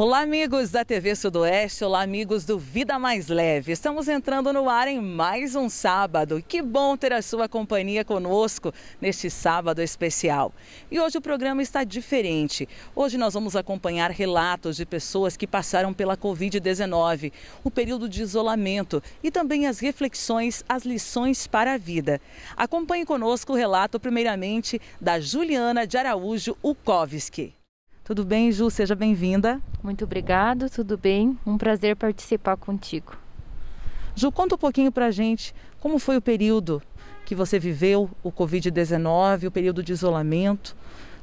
Olá, amigos da TV Sudoeste, olá, amigos do Vida Mais Leve. Estamos entrando no ar em mais um sábado. Que bom ter a sua companhia conosco neste sábado especial. E hoje o programa está diferente. Hoje nós vamos acompanhar relatos de pessoas que passaram pela Covid-19, o período de isolamento e também as reflexões, as lições para a vida. Acompanhe conosco o relato, primeiramente, da Juliana de Araújo Ukovski. Tudo bem, Ju? Seja bem-vinda. Muito obrigado, tudo bem? Um prazer participar contigo. Ju, conta um pouquinho para a gente como foi o período que você viveu o Covid-19, o período de isolamento.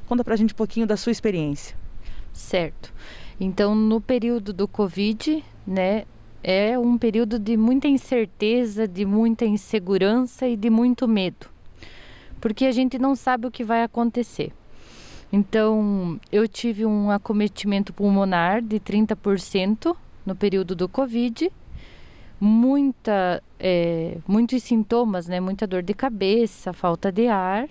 Conta para a gente um pouquinho da sua experiência. Certo. Então, no período do Covid, né, é um período de muita incerteza, de muita insegurança e de muito medo, porque a gente não sabe o que vai acontecer. Então, eu tive um acometimento pulmonar de 30% no período do Covid, muita, é, muitos sintomas, né? Muita dor de cabeça, falta de ar.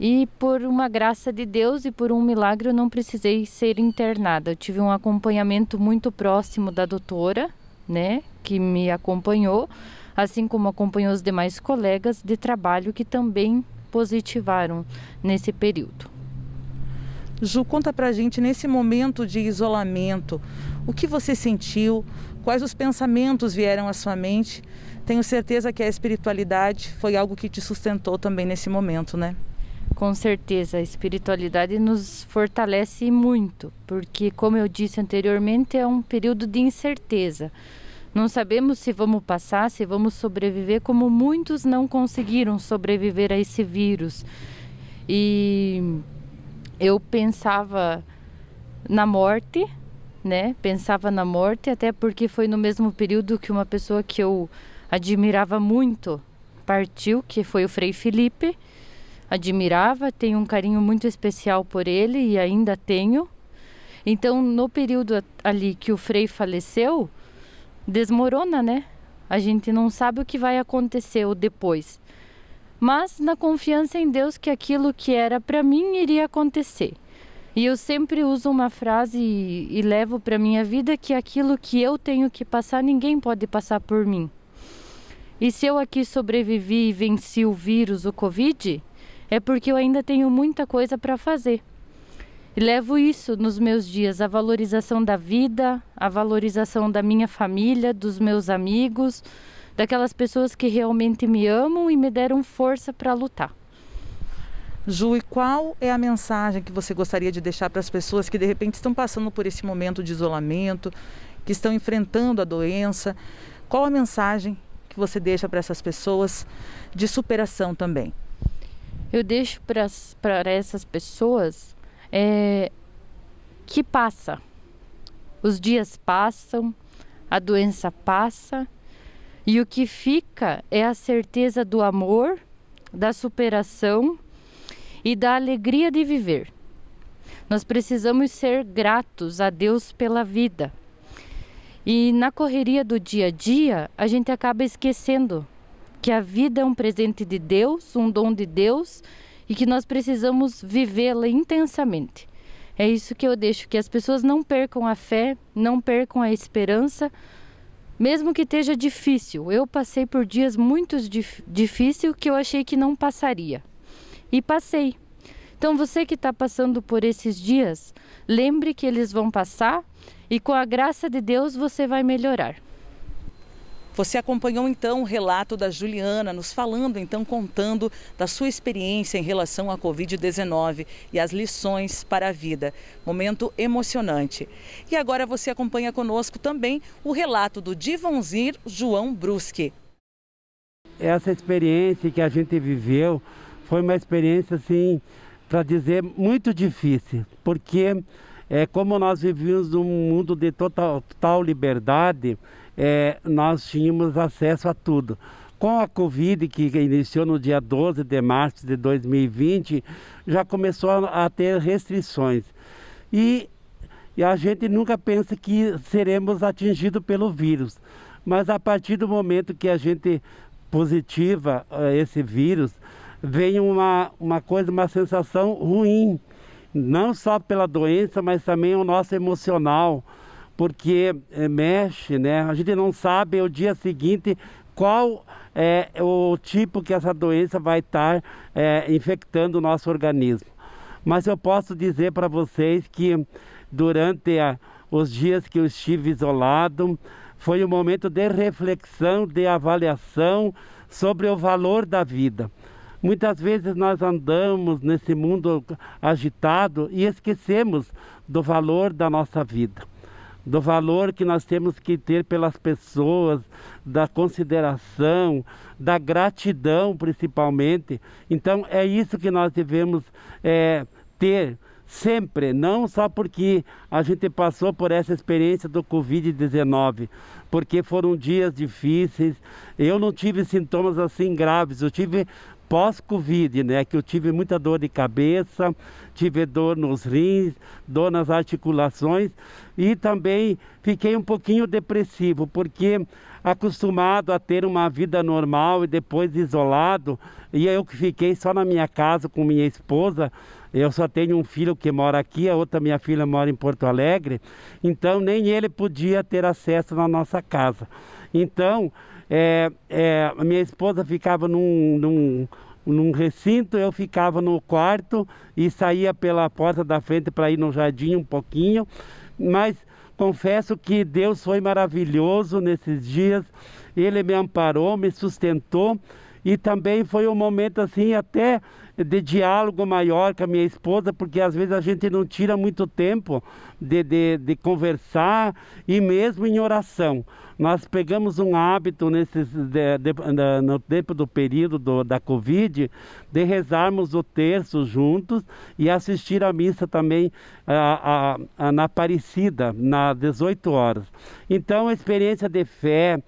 E por uma graça de Deus e por um milagre, eu não precisei ser internada. Eu tive um acompanhamento muito próximo da doutora, né, que me acompanhou, assim como acompanhou os demais colegas de trabalho que também positivaram nesse período. Ju, conta pra gente nesse momento de isolamento, o que você sentiu, quais os pensamentos vieram à sua mente? Tenho certeza que a espiritualidade foi algo que te sustentou também nesse momento, né? Com certeza, a espiritualidade nos fortalece muito, porque, como eu disse anteriormente, é um período de incerteza. Não sabemos se vamos passar, se vamos sobreviver, como muitos não conseguiram sobreviver a esse vírus. E eu pensava na morte, né? Pensava na morte, até porque foi no mesmo período que uma pessoa que eu admirava muito partiu, que foi o Frei Felipe. Admirava, tenho um carinho muito especial por ele e ainda tenho. Então, no período ali que o Frei faleceu, desmorona, né? A gente não sabe o que vai acontecer depois mas na confiança em Deus que aquilo que era para mim iria acontecer. E eu sempre uso uma frase e, e levo para minha vida que aquilo que eu tenho que passar, ninguém pode passar por mim. E se eu aqui sobrevivi e venci o vírus, o Covid, é porque eu ainda tenho muita coisa para fazer. E levo isso nos meus dias, a valorização da vida, a valorização da minha família, dos meus amigos, daquelas pessoas que realmente me amam e me deram força para lutar. Ju, e qual é a mensagem que você gostaria de deixar para as pessoas que de repente estão passando por esse momento de isolamento, que estão enfrentando a doença? Qual a mensagem que você deixa para essas pessoas de superação também? Eu deixo para essas pessoas é, que passa. Os dias passam, a doença passa e o que fica é a certeza do amor, da superação e da alegria de viver. Nós precisamos ser gratos a Deus pela vida. E na correria do dia a dia, a gente acaba esquecendo que a vida é um presente de Deus, um dom de Deus e que nós precisamos vivê-la intensamente. É isso que eu deixo que as pessoas não percam a fé, não percam a esperança, mesmo que esteja difícil, eu passei por dias muito dif difíceis que eu achei que não passaria. E passei. Então você que está passando por esses dias, lembre que eles vão passar e com a graça de Deus você vai melhorar. Você acompanhou então o relato da Juliana, nos falando então, contando da sua experiência em relação à Covid-19 e as lições para a vida. Momento emocionante. E agora você acompanha conosco também o relato do divonzir João Brusque. Essa experiência que a gente viveu foi uma experiência, assim, para dizer, muito difícil, porque é, como nós vivíamos num mundo de total, total liberdade, é, nós tínhamos acesso a tudo. Com a Covid, que iniciou no dia 12 de março de 2020, já começou a ter restrições. E, e a gente nunca pensa que seremos atingidos pelo vírus. Mas a partir do momento que a gente positiva é, esse vírus, vem uma, uma coisa, uma sensação ruim. Não só pela doença, mas também o nosso emocional porque eh, mexe, né? A gente não sabe o dia seguinte qual é o tipo que essa doença vai estar é, infectando o nosso organismo. Mas eu posso dizer para vocês que durante a, os dias que eu estive isolado, foi um momento de reflexão, de avaliação sobre o valor da vida. Muitas vezes nós andamos nesse mundo agitado e esquecemos do valor da nossa vida do valor que nós temos que ter pelas pessoas, da consideração, da gratidão principalmente. Então é isso que nós devemos é, ter sempre, não só porque a gente passou por essa experiência do Covid-19, porque foram dias difíceis. Eu não tive sintomas assim graves, eu tive pós-Covid, né? Que eu tive muita dor de cabeça, tive dor nos rins, dor nas articulações e também fiquei um pouquinho depressivo, porque acostumado a ter uma vida normal e depois isolado, e eu que fiquei só na minha casa com minha esposa, eu só tenho um filho que mora aqui, a outra minha filha mora em Porto Alegre, então nem ele podia ter acesso na nossa casa. Então, é, é, a minha esposa ficava num, num, num recinto, eu ficava no quarto e saía pela porta da frente para ir no jardim um pouquinho. Mas confesso que Deus foi maravilhoso nesses dias. Ele me amparou, me sustentou e também foi um momento assim até de diálogo maior com a minha esposa, porque às vezes a gente não tira muito tempo de, de, de conversar e mesmo em oração. Nós pegamos um hábito nesses, de, de, no tempo do período do, da Covid de rezarmos o terço juntos e assistir a missa também a, a, a, na Aparecida, nas 18 horas. Então, a experiência de fé.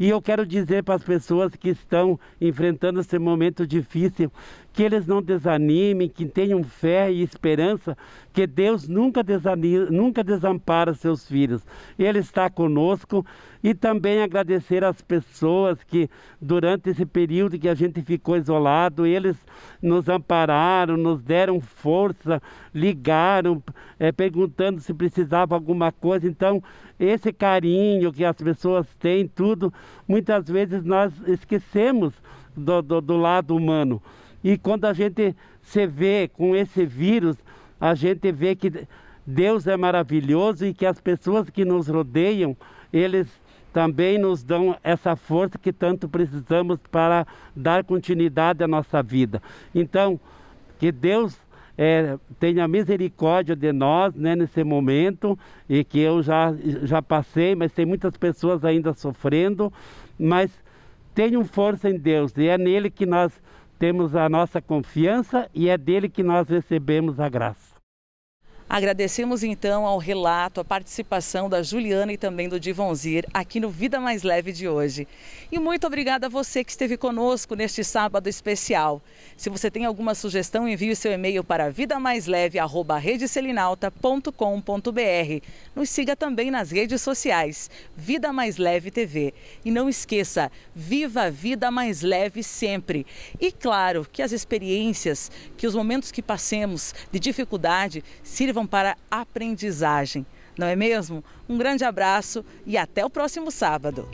E eu quero dizer para as pessoas que estão enfrentando esse momento difícil que eles não desanimem, que tenham fé e esperança, que Deus nunca, desanima, nunca desampara seus filhos. Ele está conosco e também agradecer às pessoas que durante esse período que a gente ficou isolado, eles nos ampararam, nos deram força, ligaram, é, perguntando se precisava alguma coisa. Então, esse carinho que as pessoas têm, tudo, muitas vezes nós esquecemos do, do, do lado humano. E quando a gente se vê com esse vírus, a gente vê que Deus é maravilhoso e que as pessoas que nos rodeiam, eles também nos dão essa força que tanto precisamos para dar continuidade à nossa vida. Então, que Deus é, tenha misericórdia de nós né, nesse momento e que eu já, já passei, mas tem muitas pessoas ainda sofrendo, mas tenham força em Deus e é nele que nós temos a nossa confiança e é dele que nós recebemos a graça. Agradecemos então ao relato, a participação da Juliana e também do Divonzir aqui no Vida Mais Leve de hoje. E muito obrigada a você que esteve conosco neste sábado especial. Se você tem alguma sugestão, envie seu e-mail para vidamaisleve@redeselinalta.com.br. Nos siga também nas redes sociais Vida Mais Leve TV. E não esqueça, viva a vida mais leve sempre. E claro, que as experiências, que os momentos que passemos de dificuldade sirvam para aprendizagem, não é mesmo? Um grande abraço e até o próximo sábado.